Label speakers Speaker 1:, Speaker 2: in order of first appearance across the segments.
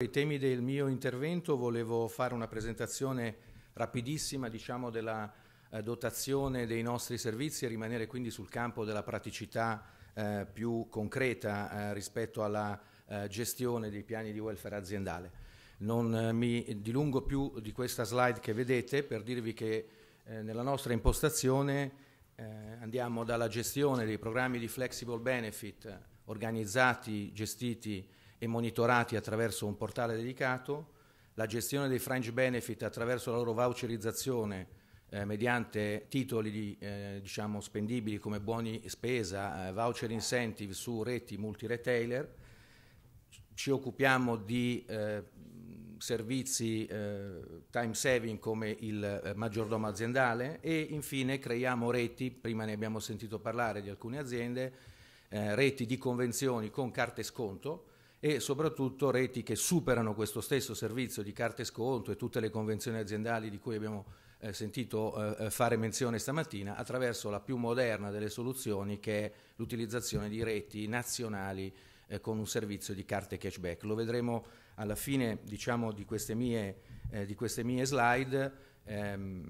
Speaker 1: I temi del mio intervento volevo fare una presentazione rapidissima diciamo, della eh, dotazione dei nostri servizi e rimanere quindi sul campo della praticità eh, più concreta eh, rispetto alla eh, gestione dei piani di welfare aziendale. Non eh, mi dilungo più di questa slide che vedete per dirvi che eh, nella nostra impostazione andiamo dalla gestione dei programmi di flexible benefit organizzati, gestiti e monitorati attraverso un portale dedicato, la gestione dei fringe benefit attraverso la loro voucherizzazione eh, mediante titoli eh, diciamo spendibili come buoni spesa, eh, voucher incentive su reti multi-retailer. Ci occupiamo di eh, servizi eh, time saving come il eh, maggiordomo aziendale e infine creiamo reti, prima ne abbiamo sentito parlare di alcune aziende, reti di convenzioni con carte sconto e soprattutto reti che superano questo stesso servizio di carte sconto e tutte le convenzioni aziendali di cui abbiamo eh, sentito eh, eh, fare menzione stamattina attraverso la più moderna delle soluzioni che è l'utilizzazione di reti nazionali eh, con un servizio di carte cashback. Lo vedremo alla fine diciamo, di, queste mie, eh, di, queste mie, slide, ehm,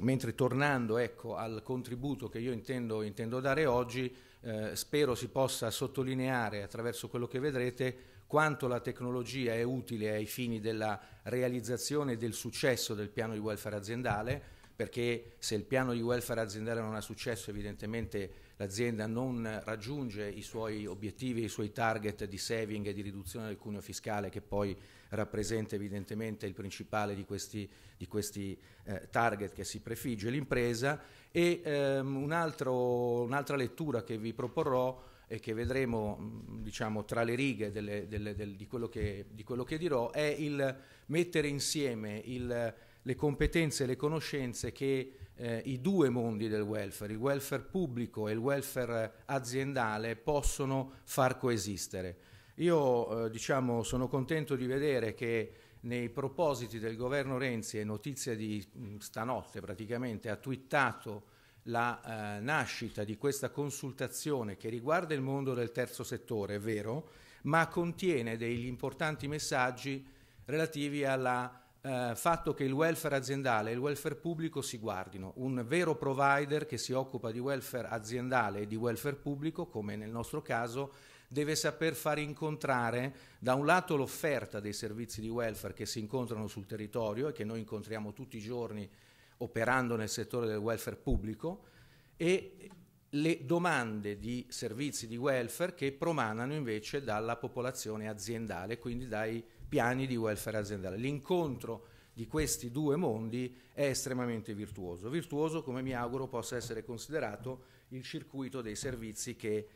Speaker 1: mentre tornando ecco, al contributo che io intendo, intendo dare oggi, eh, spero si possa sottolineare attraverso quello che vedrete quanto la tecnologia è utile ai fini della realizzazione e del successo del piano di welfare aziendale, perché se il piano di welfare aziendale non ha successo evidentemente l'azienda non raggiunge i suoi obiettivi, i suoi target di saving e di riduzione del cuneo fiscale che poi rappresenta evidentemente il principale di questi, di questi eh, target che si prefigge l'impresa e ehm, un altro, un'altra lettura che vi proporrò e che vedremo mm, diciamo, tra le righe delle, delle, del, di, quello che, di quello che dirò è il mettere insieme il le competenze e le conoscenze che eh, i due mondi del welfare, il welfare pubblico e il welfare aziendale, possono far coesistere. Io eh, diciamo, sono contento di vedere che nei propositi del governo Renzi, è notizia di mh, stanotte praticamente, ha twittato la eh, nascita di questa consultazione che riguarda il mondo del terzo settore, è vero, ma contiene degli importanti messaggi relativi alla eh, fatto che il welfare aziendale e il welfare pubblico si guardino. Un vero provider che si occupa di welfare aziendale e di welfare pubblico, come nel nostro caso, deve saper far incontrare da un lato l'offerta dei servizi di welfare che si incontrano sul territorio e che noi incontriamo tutti i giorni operando nel settore del welfare pubblico e le domande di servizi di welfare che promanano invece dalla popolazione aziendale, quindi dai piani di welfare aziendale. L'incontro di questi due mondi è estremamente virtuoso, virtuoso come mi auguro possa essere considerato il circuito dei servizi che,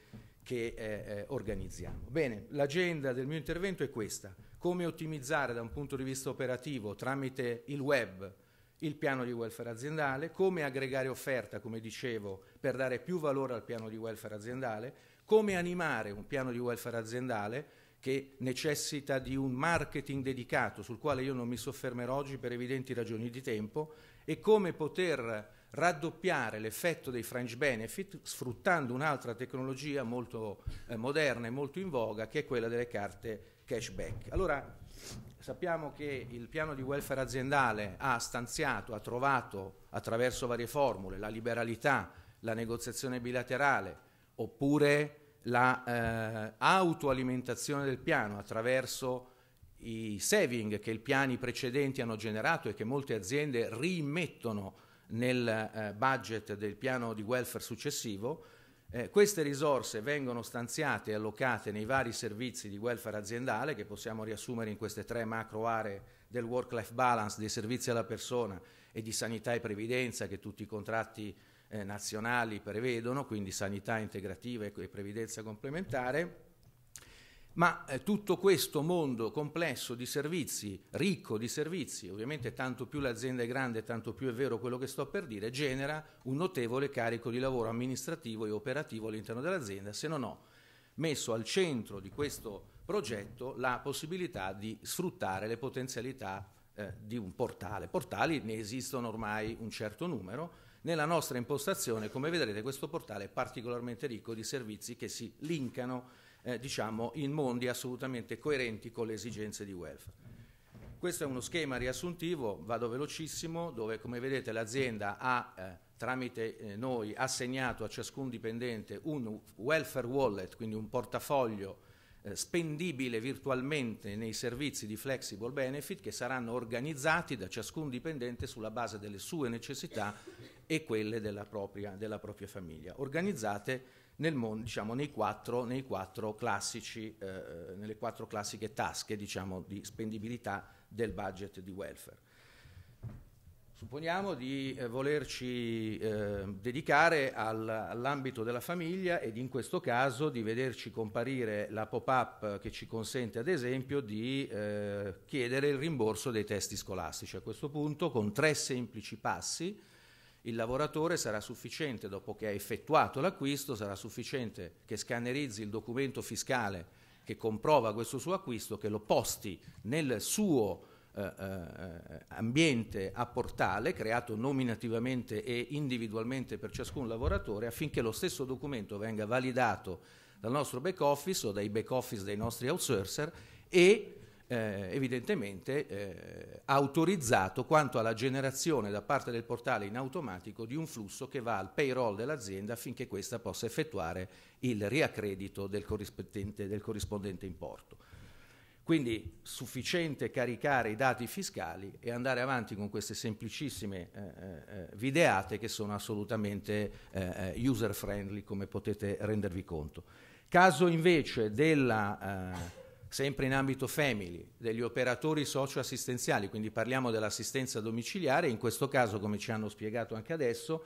Speaker 1: che eh, eh, organizziamo. Bene, l'agenda del mio intervento è questa, come ottimizzare da un punto di vista operativo tramite il web il piano di welfare aziendale, come aggregare offerta, come dicevo, per dare più valore al piano di welfare aziendale, come animare un piano di welfare aziendale che necessita di un marketing dedicato, sul quale io non mi soffermerò oggi per evidenti ragioni di tempo, e come poter raddoppiare l'effetto dei fringe benefit sfruttando un'altra tecnologia molto eh, moderna e molto in voga, che è quella delle carte cashback. Allora, sappiamo che il piano di welfare aziendale ha stanziato, ha trovato attraverso varie formule la liberalità, la negoziazione bilaterale, oppure la eh, autoalimentazione del piano attraverso i saving che i piani precedenti hanno generato e che molte aziende rimettono nel eh, budget del piano di welfare successivo, eh, queste risorse vengono stanziate e allocate nei vari servizi di welfare aziendale che possiamo riassumere in queste tre macro aree del work-life balance, dei servizi alla persona e di sanità e previdenza che tutti i contratti eh, nazionali prevedono, quindi sanità integrativa e previdenza complementare, ma eh, tutto questo mondo complesso di servizi, ricco di servizi, ovviamente tanto più l'azienda è grande, tanto più è vero quello che sto per dire, genera un notevole carico di lavoro amministrativo e operativo all'interno dell'azienda, se non ho messo al centro di questo progetto la possibilità di sfruttare le potenzialità eh, di un portale. Portali ne esistono ormai un certo numero, nella nostra impostazione, come vedrete, questo portale è particolarmente ricco di servizi che si linkano eh, diciamo, in mondi assolutamente coerenti con le esigenze di welfare. Questo è uno schema riassuntivo, vado velocissimo, dove come vedete l'azienda ha eh, tramite eh, noi assegnato a ciascun dipendente un welfare wallet, quindi un portafoglio eh, spendibile virtualmente nei servizi di flexible benefit che saranno organizzati da ciascun dipendente sulla base delle sue necessità e quelle della propria, della propria famiglia, organizzate Mondo, diciamo, nei quattro, nei quattro classici, eh, eh, nelle quattro classiche tasche diciamo, di spendibilità del budget di welfare. Supponiamo di eh, volerci eh, dedicare al, all'ambito della famiglia ed in questo caso di vederci comparire la pop-up che ci consente ad esempio di eh, chiedere il rimborso dei testi scolastici. A questo punto con tre semplici passi il lavoratore sarà sufficiente, dopo che ha effettuato l'acquisto, sarà sufficiente che scannerizzi il documento fiscale che comprova questo suo acquisto, che lo posti nel suo eh, eh, ambiente a portale, creato nominativamente e individualmente per ciascun lavoratore, affinché lo stesso documento venga validato dal nostro back office o dai back office dei nostri outsourcer e eh, evidentemente eh, autorizzato quanto alla generazione da parte del portale in automatico di un flusso che va al payroll dell'azienda affinché questa possa effettuare il riaccredito del corrispondente, del corrispondente importo. Quindi sufficiente caricare i dati fiscali e andare avanti con queste semplicissime eh, eh, eh videate che sono assolutamente eh, user friendly come potete rendervi conto. Caso invece della sempre in ambito family, degli operatori socioassistenziali, quindi parliamo dell'assistenza domiciliare, in questo caso, come ci hanno spiegato anche adesso,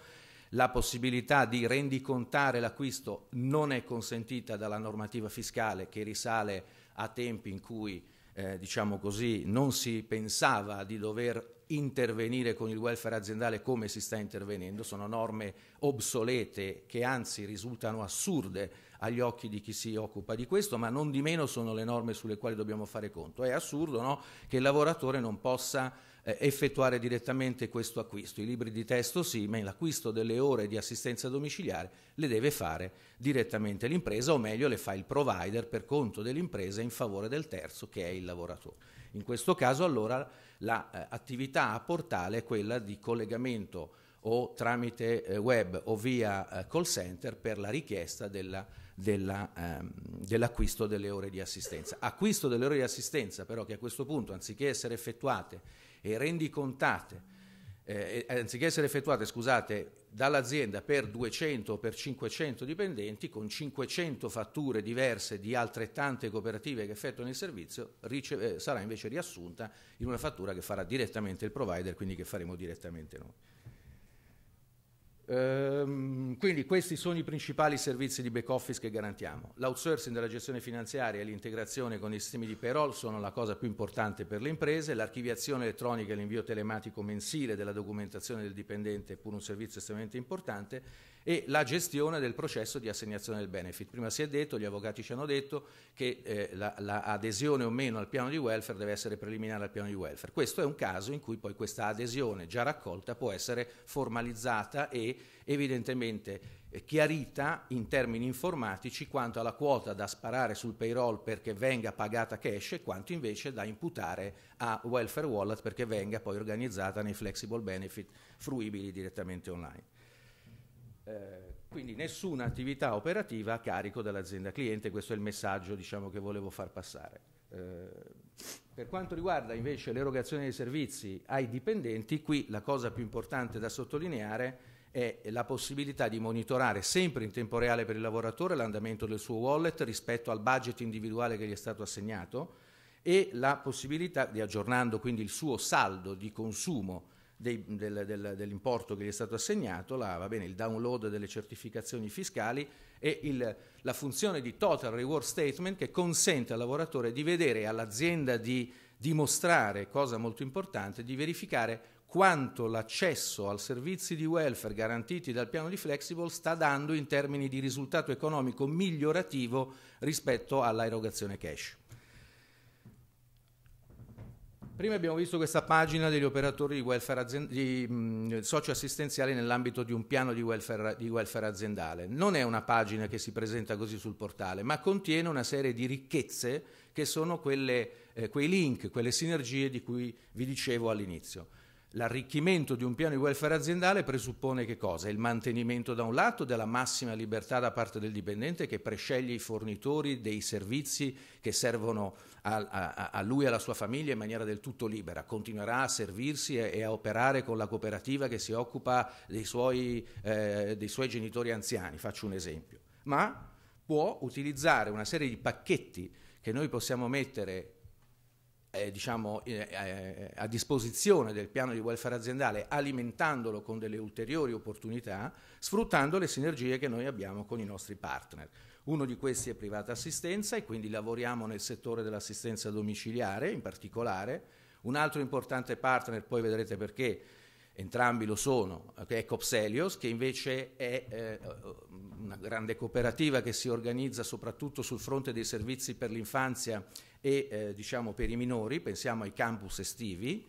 Speaker 1: la possibilità di rendicontare l'acquisto non è consentita dalla normativa fiscale che risale a tempi in cui eh, diciamo così, non si pensava di dover intervenire con il welfare aziendale come si sta intervenendo, sono norme obsolete che anzi risultano assurde agli occhi di chi si occupa di questo, ma non di meno sono le norme sulle quali dobbiamo fare conto. È assurdo no? che il lavoratore non possa eh, effettuare direttamente questo acquisto. I libri di testo sì, ma l'acquisto delle ore di assistenza domiciliare le deve fare direttamente l'impresa o meglio le fa il provider per conto dell'impresa in favore del terzo che è il lavoratore. In questo caso allora l'attività la, eh, a portale è quella di collegamento o tramite eh, web o via eh, call center per la richiesta della ehm, dell'acquisto ehm, dell delle ore di assistenza. Acquisto delle ore di assistenza però che a questo punto, anziché essere effettuate e rendicontate, eh, anziché essere effettuate, scusate, dall'azienda per 200 o per 500 dipendenti, con 500 fatture diverse di altrettante cooperative che effettuano il servizio, riceve, eh, sarà invece riassunta in una fattura che farà direttamente il provider, quindi che faremo direttamente noi. Ehm, quindi questi sono i principali servizi di back office che garantiamo. L'outsourcing della gestione finanziaria e l'integrazione con i sistemi di payroll sono la cosa più importante per le imprese, l'archiviazione elettronica e l'invio telematico mensile della documentazione del dipendente è pure un servizio estremamente importante e la gestione del processo di assegnazione del benefit. Prima si è detto, gli avvocati ci hanno detto che eh, l'adesione la, la o meno al piano di welfare deve essere preliminare al piano di welfare. Questo è un caso in cui poi questa adesione già raccolta può essere formalizzata e evidentemente eh, chiarita in termini informatici quanto alla quota da sparare sul payroll perché venga pagata cash e quanto invece da imputare a welfare wallet perché venga poi organizzata nei flexible benefit fruibili direttamente online. Eh, quindi nessuna attività operativa a carico dell'azienda cliente, questo è il messaggio diciamo, che volevo far passare. Eh, per quanto riguarda invece l'erogazione dei servizi ai dipendenti, qui la cosa più importante da sottolineare è la possibilità di monitorare sempre in tempo reale per il lavoratore l'andamento del suo wallet rispetto al budget individuale che gli è stato assegnato e la possibilità di aggiornando quindi il suo saldo di consumo dei, del, del, dell'importo che gli è stato assegnato, la, va bene, il download delle certificazioni fiscali e il, la funzione di Total Reward Statement che consente al lavoratore di vedere e all'azienda di dimostrare, cosa molto importante, di verificare quanto l'accesso al servizio di welfare garantiti dal piano di Flexible sta dando in termini di risultato economico migliorativo rispetto alla erogazione cash. Prima abbiamo visto questa pagina degli operatori di welfare azien- di, mh, mm, socioassistenziali nell'ambito di un piano di welfare, di welfare, aziendale. Non è una pagina che si presenta così sul portale, ma contiene una serie di ricchezze che sono quelle, eh, quei link, quelle sinergie di cui vi dicevo all'inizio. L'arricchimento di un piano di welfare aziendale presuppone che cosa? Il mantenimento da un lato della massima libertà da parte del dipendente che presceglie i fornitori dei servizi che servono a, a, a lui e alla sua famiglia in maniera del tutto libera, continuerà a servirsi e, e a operare con la cooperativa che si occupa dei suoi, eh, dei suoi genitori anziani, faccio un esempio, ma può utilizzare una serie di pacchetti che noi possiamo mettere eh, diciamo, eh, eh, a disposizione del piano di welfare aziendale, alimentandolo con delle ulteriori opportunità, sfruttando le sinergie che noi abbiamo con i nostri partner. Uno di questi è privata assistenza e quindi lavoriamo nel settore dell'assistenza domiciliare in particolare. Un altro importante partner, poi vedrete perché, entrambi lo sono, che è Copselios, che invece è eh, una grande cooperativa che si organizza soprattutto sul fronte dei servizi per l'infanzia e eh, diciamo per i minori, pensiamo ai campus estivi,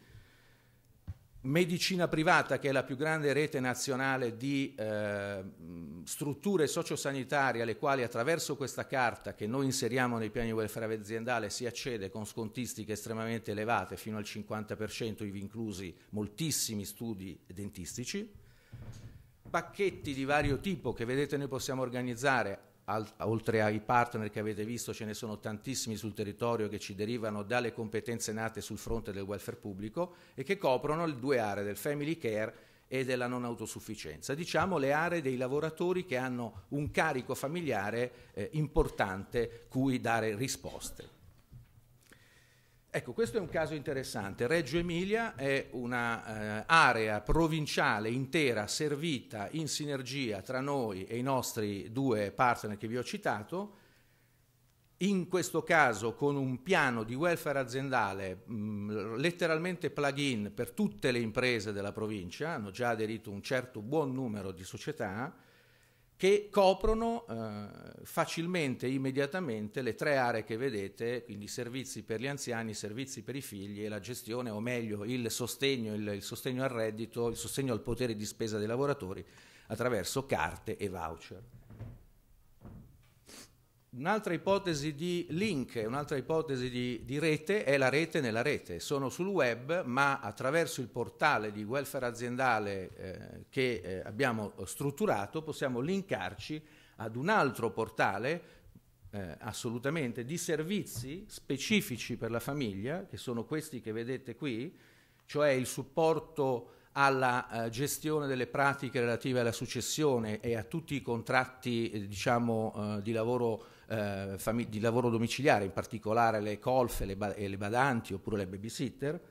Speaker 1: medicina privata, che è la più grande rete nazionale di eh, strutture sociosanitarie alle quali attraverso questa carta che noi inseriamo nei piani di welfare aziendale si accede con scontistiche estremamente elevate, fino al 50%, ivi inclusi moltissimi studi dentistici, pacchetti di vario tipo che vedete noi possiamo organizzare oltre ai partner che avete visto ce ne sono tantissimi sul territorio che ci derivano dalle competenze nate sul fronte del welfare pubblico e che coprono le due aree del family care e della non autosufficienza, diciamo le aree dei lavoratori che hanno un carico familiare eh, importante cui dare risposte. Ecco, questo è un caso interessante. Reggio Emilia è un'area eh, provinciale intera servita in sinergia tra noi e i nostri due partner che vi ho citato, in questo caso con un piano di welfare aziendale mh, letteralmente plug-in per tutte le imprese della provincia, hanno già aderito un certo buon numero di società, che coprono eh, facilmente, immediatamente le tre aree che vedete, quindi servizi per gli anziani, servizi per i figli e la gestione, o meglio il sostegno, il, il sostegno al reddito, il sostegno al potere di spesa dei lavoratori attraverso carte e voucher. Un'altra ipotesi di link, un'altra ipotesi di, di, rete è la rete nella rete. Sono sul web, ma attraverso il portale di welfare aziendale eh, che eh, abbiamo strutturato possiamo linkarci ad un altro portale eh, assolutamente di servizi specifici per la famiglia, che sono questi che vedete qui, cioè il supporto alla eh, gestione delle pratiche relative alla successione e a tutti i contratti eh, diciamo, eh, di lavoro eh, fami- di lavoro domiciliare, in particolare le colf e le, ba- e le badanti oppure le babysitter.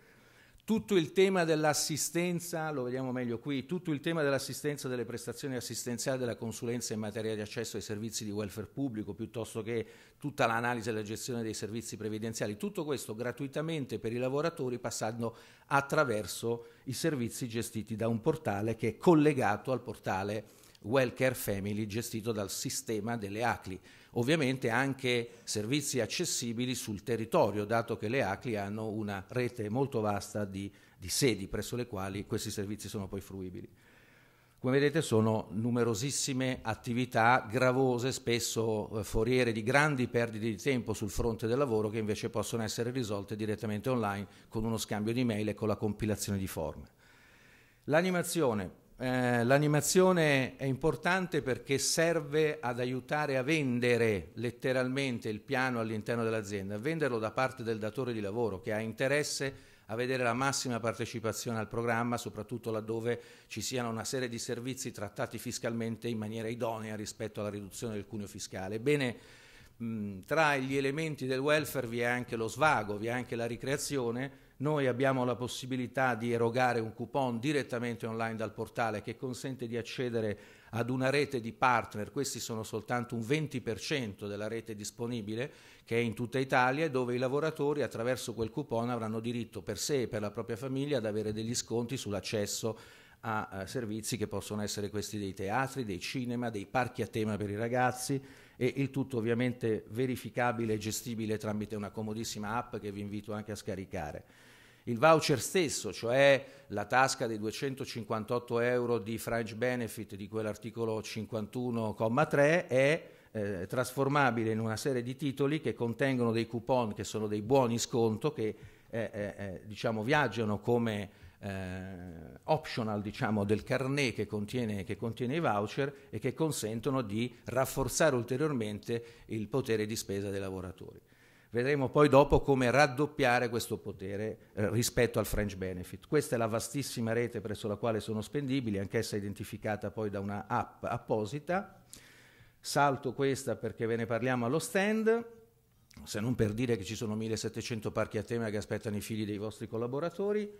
Speaker 1: Tutto il tema dell'assistenza, lo vediamo meglio qui, tutto il tema dell'assistenza delle prestazioni assistenziali della consulenza in materia di accesso ai servizi di welfare pubblico, piuttosto che tutta l'analisi e la gestione dei servizi previdenziali, tutto questo gratuitamente per i lavoratori passando attraverso i servizi gestiti da un portale che è collegato al portale welfare family gestito dal sistema delle ACLI. Ovviamente anche servizi accessibili sul territorio, dato che le ACLI hanno una rete molto vasta di, di sedi presso le quali questi servizi sono poi fruibili. Come vedete sono numerosissime attività gravose, spesso eh, foriere di grandi perdite di tempo sul fronte del lavoro che invece possono essere risolte direttamente online con uno scambio di mail e con la compilazione di forme. L'animazione eh, l'animazione è importante perché serve ad aiutare a vendere letteralmente il piano all'interno dell'azienda, a venderlo da parte del datore di lavoro che ha interesse a vedere la massima partecipazione al programma, soprattutto laddove ci siano una serie di servizi trattati fiscalmente in maniera idonea rispetto alla riduzione del cuneo fiscale. Ebbene, tra gli elementi del welfare vi è anche lo svago, vi è anche la ricreazione noi abbiamo la possibilità di erogare un coupon direttamente online dal portale che consente di accedere ad una rete di partner, questi sono soltanto un 20% della rete disponibile che è in tutta Italia, dove i lavoratori attraverso quel coupon avranno diritto per sé e per la propria famiglia ad avere degli sconti sull'accesso a, eh, servizi che possono essere questi dei teatri, dei cinema, dei parchi a tema per i ragazzi, e il tutto ovviamente verificabile e gestibile tramite una comodissima app che vi invito anche a scaricare. Il voucher stesso, cioè la tasca dei 258 euro di fringe benefit di quell'articolo 51,3, è eh, trasformabile in una serie di titoli che contengono dei coupon che sono dei buoni sconto che eh, eh, eh diciamo viaggiano come eh, optional diciamo, del carnet che contiene, che contiene, i voucher e che consentono di rafforzare ulteriormente il potere di spesa dei lavoratori. Vedremo poi dopo come raddoppiare questo potere eh, rispetto al French Benefit. Questa è la vastissima rete presso la quale sono spendibili, anch'essa identificata poi da una app apposita. Salto questa perché ve ne parliamo allo stand, se non per dire che ci sono 1700 parchi a tema che aspettano i figli dei vostri collaboratori.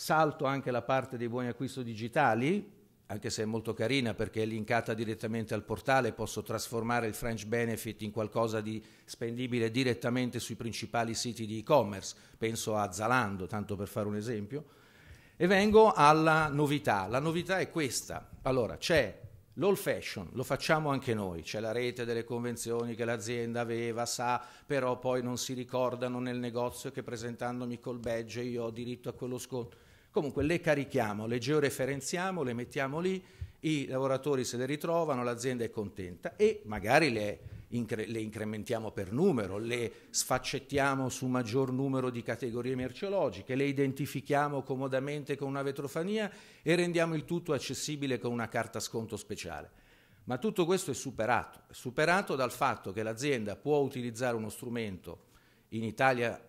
Speaker 1: Salto anche la parte dei buoni acquisto digitali, anche se è molto carina perché è linkata direttamente al portale, posso trasformare il French Benefit in qualcosa di spendibile direttamente sui principali siti di e-commerce, penso a Zalando, tanto per fare un esempio. E vengo alla novità, la novità è questa. Allora, c'è l'all fashion, lo facciamo anche noi, c'è la rete delle convenzioni che l'azienda aveva, sa, però poi non si ricordano nel negozio che presentandomi col badge io ho diritto a quello sconto Comunque le carichiamo, le georeferenziamo, le mettiamo lì, i lavoratori se le ritrovano, l'azienda è contenta e magari le, incre- le incrementiamo per numero, le sfaccettiamo su maggior numero di categorie merceologiche, le identifichiamo comodamente con una vetrofania e rendiamo il tutto accessibile con una carta sconto speciale. Ma tutto questo è superato, è superato dal fatto che l'azienda può utilizzare uno strumento in Italia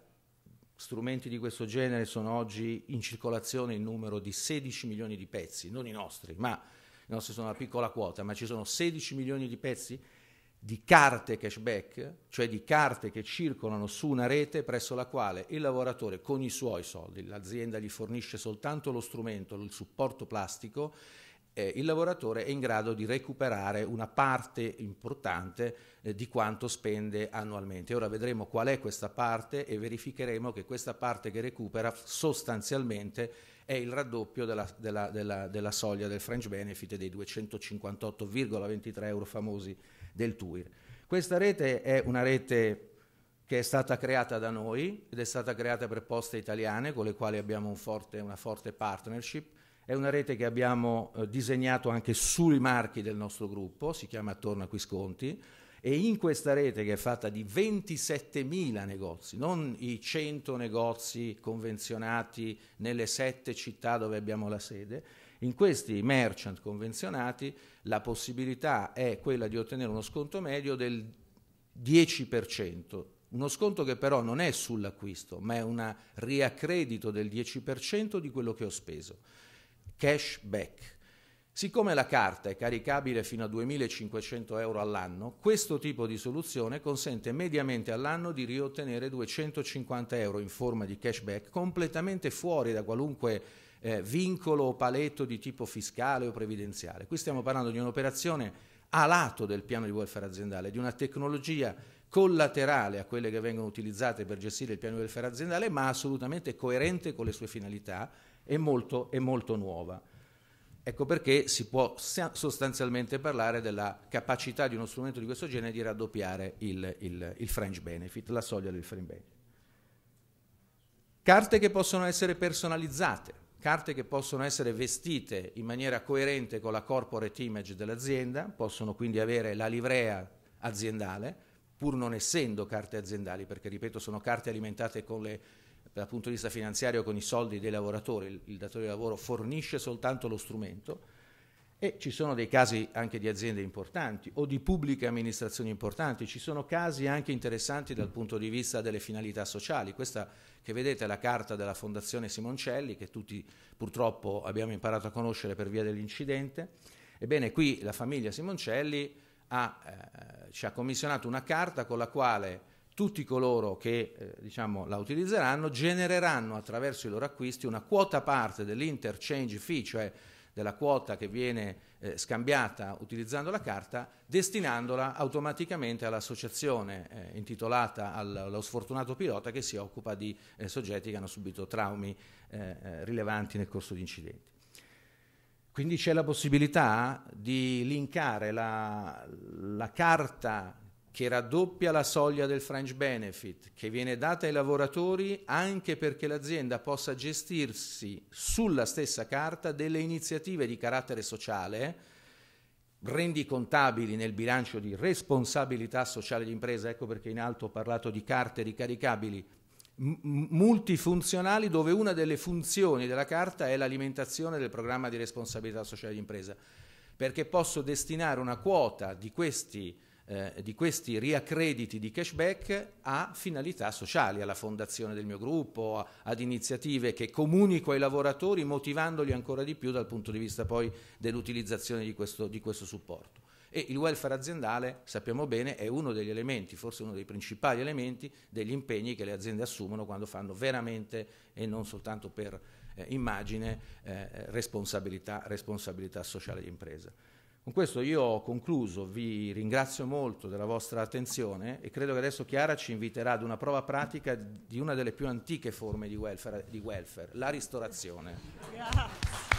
Speaker 1: strumenti di questo genere sono oggi in circolazione in numero di 16 milioni di pezzi, non i nostri, ma i nostri sono una piccola quota, ma ci sono 16 milioni di pezzi di carte cashback, cioè di carte che circolano su una rete presso la quale il lavoratore con i suoi soldi, l'azienda gli fornisce soltanto lo strumento, il supporto plastico, eh, il lavoratore è in grado di recuperare una parte importante eh, di quanto spende annualmente. Ora vedremo qual è questa parte e verificheremo che questa parte che recupera sostanzialmente è il raddoppio della, della, della, della soglia del French Benefit e dei 258,23 euro famosi del TUIR. Questa rete è una rete che è stata creata da noi ed è stata creata per poste italiane con le quali abbiamo un forte, una forte partnership è una rete che abbiamo eh, disegnato anche sui marchi del nostro gruppo, si chiama Attorno a Quisconti, e in questa rete che è fatta di 27.000 negozi, non i 100 negozi convenzionati nelle sette città dove abbiamo la sede, in questi merchant convenzionati la possibilità è quella di ottenere uno sconto medio del 10%, uno sconto che però non è sull'acquisto, ma è un riaccredito del 10% di quello che ho speso cashback. Siccome la carta è caricabile fino a 2.500 euro all'anno, questo tipo di soluzione consente mediamente all'anno di riottenere 250 euro in forma di cashback completamente fuori da qualunque eh, vincolo o paletto di tipo fiscale o previdenziale. Qui stiamo parlando di un'operazione a lato del piano di welfare aziendale, di una tecnologia collaterale a quelle che vengono utilizzate per gestire il piano di welfare aziendale, ma assolutamente coerente con le sue finalità è molto, è molto nuova. Ecco perché si può sostanzialmente parlare della capacità di uno strumento di questo genere di raddoppiare il, il, il fringe benefit, la soglia del fringe benefit. Carte che possono essere personalizzate, carte che possono essere vestite in maniera coerente con la corporate image dell'azienda, possono quindi avere la livrea aziendale, pur non essendo carte aziendali, perché ripeto sono carte alimentate con le dal punto di vista finanziario con i soldi dei lavoratori, il, il datore di lavoro fornisce soltanto lo strumento e ci sono dei casi anche di aziende importanti o di pubbliche amministrazioni importanti, ci sono casi anche interessanti dal punto di vista delle finalità sociali. Questa che vedete è la carta della Fondazione Simoncelli che tutti purtroppo abbiamo imparato a conoscere per via dell'incidente. Ebbene, qui la famiglia Simoncelli ha, eh, ci ha commissionato una carta con la quale tutti coloro che eh, diciamo, la utilizzeranno genereranno attraverso i loro acquisti una quota parte dell'interchange fee, cioè della quota che viene eh, scambiata utilizzando la carta, destinandola automaticamente all'associazione eh, intitolata allo sfortunato pilota che si occupa di eh, soggetti che hanno subito traumi eh, eh, rilevanti nel corso di incidenti. Quindi c'è la possibilità di linkare la, la carta che raddoppia la soglia del French benefit, che viene data ai lavoratori anche perché l'azienda possa gestirsi sulla stessa carta delle iniziative di carattere sociale, rendicontabili nel bilancio di responsabilità sociale d'impresa, ecco perché in alto ho parlato di carte ricaricabili, multifunzionali dove una delle funzioni della carta è l'alimentazione del programma di responsabilità sociale d'impresa, perché posso destinare una quota di questi eh, di questi riaccrediti di cashback a finalità sociali, alla fondazione del mio gruppo, a, ad iniziative che comunico ai lavoratori motivandoli ancora di più dal punto di vista poi dell'utilizzazione di questo, di questo supporto. E il welfare aziendale, sappiamo bene, è uno degli elementi, forse uno dei principali elementi degli impegni che le aziende assumono quando fanno veramente e non soltanto per eh, immagine eh, responsabilità, responsabilità sociale di impresa. Con questo io ho concluso, vi ringrazio molto della vostra attenzione e credo che adesso Chiara ci inviterà ad una prova pratica di una delle più antiche forme di welfare, di welfare la ristorazione. Yeah.